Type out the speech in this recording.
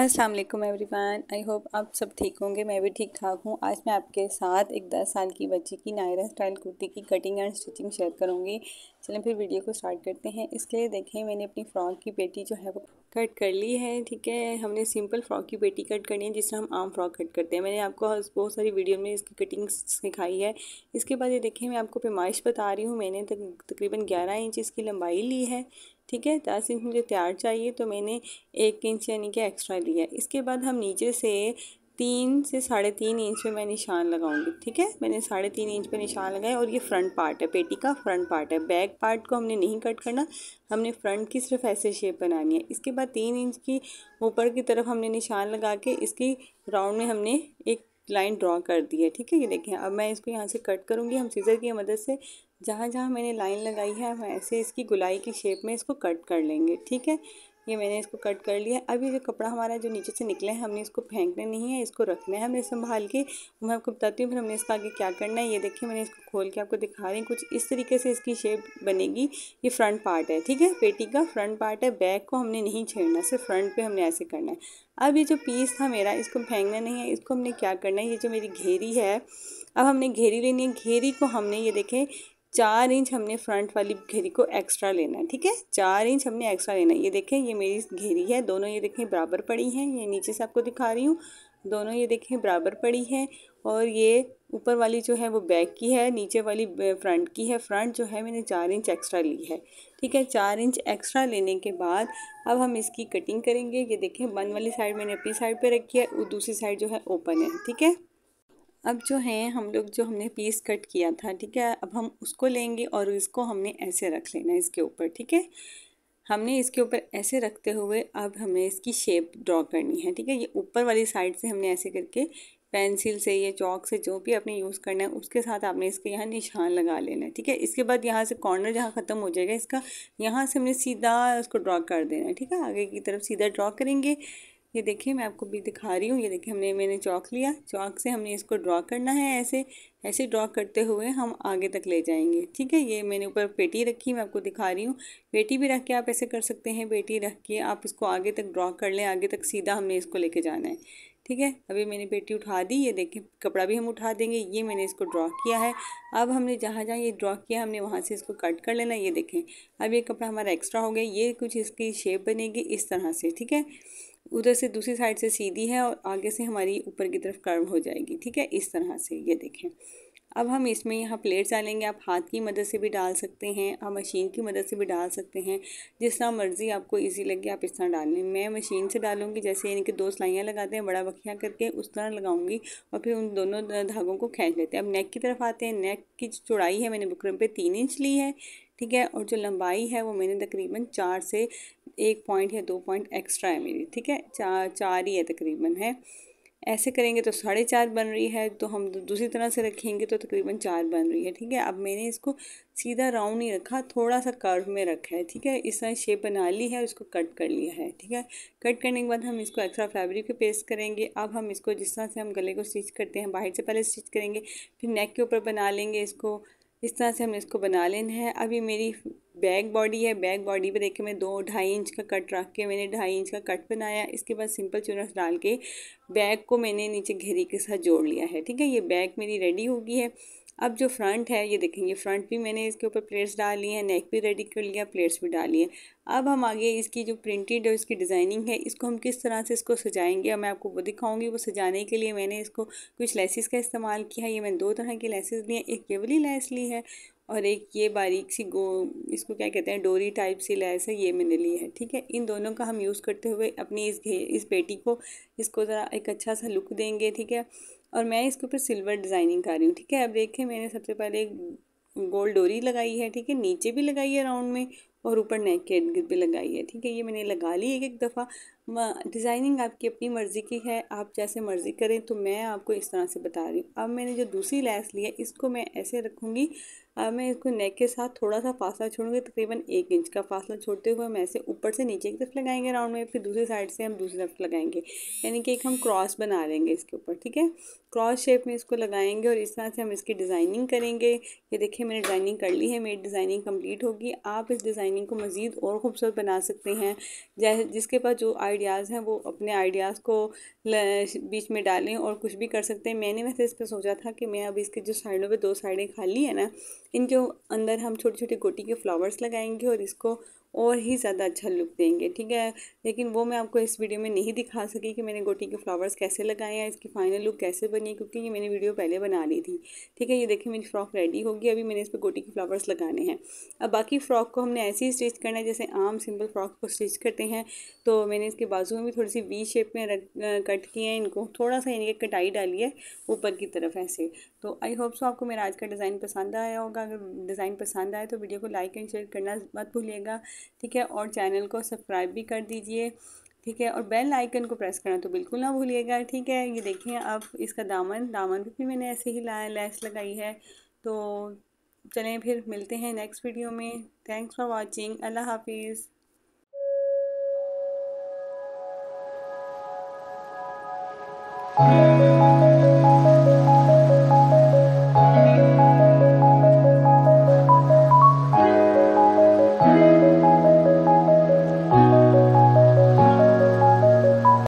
अस्सलाम वालेकुम everyone I hope आप सब ठीक होंगे मैं भी ठीक ठाक हूँ आज मैं आपके साथ एक दस साल की बच्ची की नायरा स्टाइल कुर्ती की कटिंग एंड स्टिचिंग शेयर करूँगी चलें फिर वीडियो को स्टार्ट करते हैं इसके लिए देखें मैंने अपनी फ्रॉक की पेटी जो है वो कट कर ली है ठीक है हमने सिंपल फ्रॉक की पेटी कट करनी है जिस तरह हम आम फ्रॉक कट करते हैं मैंने आपको बहुत सारी वीडियो में इसकी कटिंग सिखाई है इसके बाद ये देखें मैं आपको पेमाइश बता रही हूँ मैंने तकरीबन ग्यारह इंच इसकी लंबाई ली है ठीक है दस इंच मुझे तैयार चाहिए तो मैंने एक इंच यानी कि एक्स्ट्रा लिया इसके बाद हम नीचे से तीन से साढ़े तीन इंच पे मैं निशान लगाऊंगी ठीक है मैंने साढ़े तीन इंच पे निशान लगाया और ये फ्रंट पार्ट है पेटी का फ्रंट पार्ट है बैक पार्ट को हमने नहीं कट करना हमने फ्रंट की सिर्फ ऐसे शेप बनानी है इसके बाद तीन इंच की ऊपर की तरफ हमने निशान लगा के इसकी राउंड में हमने एक लाइन ड्रॉ कर दी है ठीक है ये देखें अब मैं इसको यहाँ से कट करूँगी हम सीज़र की मदद से जहाँ जहाँ मैंने लाइन लगाई है हम ऐसे इसकी गुलाई की शेप में इसको कट कर लेंगे ठीक है ये मैंने इसको कट कर लिया अब ये जो कपड़ा हमारा जो नीचे से निकला है हमने इसको फेंकना नहीं है इसको रखना है हमने संभाल के मैं आपको बताती हूँ फिर हमने इसका आगे क्या करना है ये देखिए मैंने इसको खोल के आपको दिखा रही हूँ कुछ इस तरीके से इसकी शेप बनेगी ये फ्रंट पार्ट है ठीक है पेटी का फ्रंट पार्ट है बैक को हमने नहीं छेड़ना सिर्फ फ्रंट पर हमने ऐसे करना है अब ये जो पीस था मेरा इसको फेंकना नहीं है इसको हमने क्या करना है ये जो मेरी घेरी है अब हमने घेरी लेनी है घेरी को हमने ये देखें चार इंच हमने फ्रंट वाली घेरी को एक्स्ट्रा लेना है ठीक है चार इंच हमने एक्स्ट्रा लेना है ये देखें ये मेरी घेरी है दोनों ये देखें बराबर पड़ी हैं ये नीचे से आपको दिखा रही हूँ दोनों ये देखें बराबर पड़ी है और ये ऊपर वाली जो है वो बैक की है नीचे वाली फ्रंट की है फ्रंट जो है मैंने चार इंच एक्स्ट्रा ली है ठीक है चार इंच एक्स्ट्रा लेने के बाद अब हम इसकी कटिंग करेंगे ये देखें बन वाली साइड मैंने अपनी साइड पर रखी है और दूसरी साइड जो है ओपन है ठीक है अब जो है हम लोग जो हमने पीस कट किया था ठीक है अब हम उसको लेंगे और इसको हमने ऐसे रख लेना इसके ऊपर ठीक है हमने इसके ऊपर ऐसे रखते हुए अब हमें इसकी शेप ड्रॉ करनी है ठीक है ये ऊपर वाली साइड से हमने ऐसे करके पेंसिल से या चौक से जो भी आपने यूज़ करना है उसके साथ आपने इसके यहाँ निशान लगा लेना है ठीक है इसके बाद यहाँ से कॉर्नर जहाँ ख़त्म हो जाएगा इसका यहाँ से हमने सीधा उसको ड्रॉ कर देना है ठीक है आगे की तरफ सीधा ड्रॉ करेंगे ये देखिए मैं आपको भी दिखा रही हूँ ये देखिए हमने मैंने चौक लिया चौक से हमने इसको ड्रॉ करना है ऐसे ऐसे ड्रॉ करते हुए हम आगे तक ले जाएंगे ठीक है ये मैंने ऊपर पेटी रखी मैं आपको दिखा रही हूँ बेटी भी रख के आप ऐसे कर सकते हैं बेटी रख के आप इसको आगे तक ड्रॉ कर लें आगे तक सीधा हमने इसको लेके जाना है ठीक है अभी मैंने पेटी उठा दी ये देखें कपड़ा भी हम उठा देंगे ये मैंने इसको ड्रॉ किया है अब हमने जहाँ जहाँ ये ड्रॉ किया हमने वहाँ से इसको कट कर लेना ये देखें अब ये कपड़ा हमारा एक्स्ट्रा हो गया ये कुछ इसकी शेप बनेगी इस तरह से ठीक है उधर से दूसरी साइड से सीधी है और आगे से हमारी ऊपर की तरफ कर्व हो जाएगी ठीक है इस तरह से ये देखें अब हम इसमें यहाँ प्लेट्स डालेंगे आप हाथ की मदद से भी डाल सकते हैं आप मशीन की मदद से भी डाल सकते हैं जिस तरह मर्ज़ी आपको इजी लगे आप इस तरह डाल लें मैं मशीन से डालूंगी जैसे यानी कि दो सिलाइयाँ लगाते हैं बड़ा बखिया करके उस तरह लगाऊंगी और फिर उन दोनों धागों को खींच लेते हैं अब नेक की तरफ आते हैं नेक की चौड़ाई है मैंने बुकरम पर तीन इंच ली है ठीक है और जो लंबाई है वो मैंने तकरीबन चार से एक पॉइंट या दो पॉइंट एक्स्ट्रा है मेरी ठीक है चार चार ही है तकरीबन है ऐसे करेंगे तो साढ़े चार बन रही है तो हम दूसरी तरह से रखेंगे तो तकरीबन चार बन रही है ठीक है अब मैंने इसको सीधा राउंड नहीं रखा थोड़ा सा कर्व में रखा है ठीक है इस तरह शेप बना ली है उसको कट कर लिया है ठीक है कट करने के बाद हम इसको एक्स्ट्रा फैब्रिक पे पेस्ट करेंगे अब हम इसको जिस तरह से हम गले को स्टिच करते हैं बाहर से पहले स्टिच करेंगे फिर नेक के ऊपर बना लेंगे इसको इस तरह से हमने इसको बना लेना है अभी मेरी बैक बॉडी है बैक बॉडी पर देखिए मैं दो ढाई इंच का कट रख के मैंने ढाई इंच का कट बनाया इसके बाद सिंपल चुनस डाल के बैक को मैंने नीचे घेरी के साथ जोड़ लिया है ठीक है ये बैक मेरी रेडी होगी है अब जो फ्रंट है ये देखेंगे फ्रंट भी मैंने इसके ऊपर प्लेट्स डाल ली हैं नेक भी रेडी कर लिया प्लेट्स भी डाली हैं अब हम आगे इसकी जो प्रिंटेड और इसकी डिज़ाइनिंग है इसको हम किस तरह से इसको सजाएंगे और मैं आपको वो दिखाऊंगी वो सजाने के लिए मैंने इसको कुछ लेसिस का इस्तेमाल किया है ये मैंने दो तरह की लेसेस ली हैं एक केवली लेस ली है और एक ये बारीक सी गो इसको क्या कहते हैं डोरी टाइप सी लैस है ये मैंने ली है ठीक है इन दोनों का हम यूज़ करते हुए अपनी इस घे इस पेटी को इसको ज़रा एक अच्छा सा लुक देंगे ठीक है और मैं इसके ऊपर सिल्वर डिज़ाइनिंग कर रही हूँ ठीक है अब देखें मैंने सबसे पहले एक गोल डोरी लगाई है ठीक है नीचे भी लगाई है राउंड में और ऊपर नेक के भी लगाई है ठीक है ये मैंने लगा ली एक एक दफ़ा डिज़ाइनिंग आपकी अपनी मर्ज़ी की है आप जैसे मर्ज़ी करें तो मैं आपको इस तरह से बता रही हूँ अब मैंने जो दूसरी लैस ली है इसको मैं ऐसे रखूँगी अब मैं इसको नेक के साथ थोड़ा सा फासला छोड़ूंगी तकरीबन एक इंच का फासला छोड़ते हुए हम ऐसे ऊपर से नीचे की तरफ लगाएंगे राउंड में फिर दूसरी साइड से हम दूसरी तरफ लगाएंगे यानी कि एक हम क्रॉस बना लेंगे इसके ऊपर ठीक है क्रॉस शेप में इसको लगाएंगे और इस तरह से हम इसकी डिज़ाइनिंग करेंगे ये देखिए मैंने डिज़ाइनिंग कर ली है मेरी डिज़ाइनिंग कम्प्लीट होगी आप इस डिज़ाइनिंग को मज़ीद और ख़ूबसूरत बना सकते हैं जैसे जिसके पास जो आइडिया आइडियाज़ हैं वो अपने आइडियाज़ को बीच में डालें और कुछ भी कर सकते हैं मैंने वैसे इस पर सोचा था कि मैं अब इसके जो साइडों पे दो साइडें खाली है ना इनके अंदर हम छोटी छोटी गोटी के फ्लावर्स लगाएंगे और इसको और ही ज़्यादा अच्छा लुक देंगे ठीक है लेकिन वो मैं आपको इस वीडियो में नहीं दिखा सकी कि मैंने गोटी के फ्लावर्स कैसे लगाए हैं इसकी फाइनल लुक कैसे बनी है क्योंकि ये मैंने वीडियो पहले बना ली थी ठीक है ये देखिए मेरी फ्रॉक रेडी होगी अभी मैंने इस पर गोटी के फ्लावर्स लगाने हैं अब बाकी फ़्रॉक को हमने ऐसे ही स्टिच करना है जैसे आम सिंपल फ्रॉक को स्टिच करते हैं तो मैंने इसके बाजू में भी थोड़ी सी वी शेप में रख कट किए हैं इनको थोड़ा सा इनकी कटाई डाली है ऊपर की तरफ ऐसे तो आई होप सो आपको मेरा आज का डिज़ाइन पसंद आया होगा अगर डिज़ाइन पसंद आए तो वीडियो को लाइक एंड शेयर करना मत भूलिएगा ठीक है और चैनल को सब्सक्राइब भी कर दीजिए ठीक है और बेल आइकन को प्रेस करना तो बिल्कुल ना भूलिएगा ठीक है ये देखें अब इसका दामन दामन भी मैंने ऐसे ही लाया लैस लगाई है तो चलें फिर मिलते हैं नेक्स्ट वीडियो में थैंक्स फॉर वॉचिंग अल्लाह हाफिज़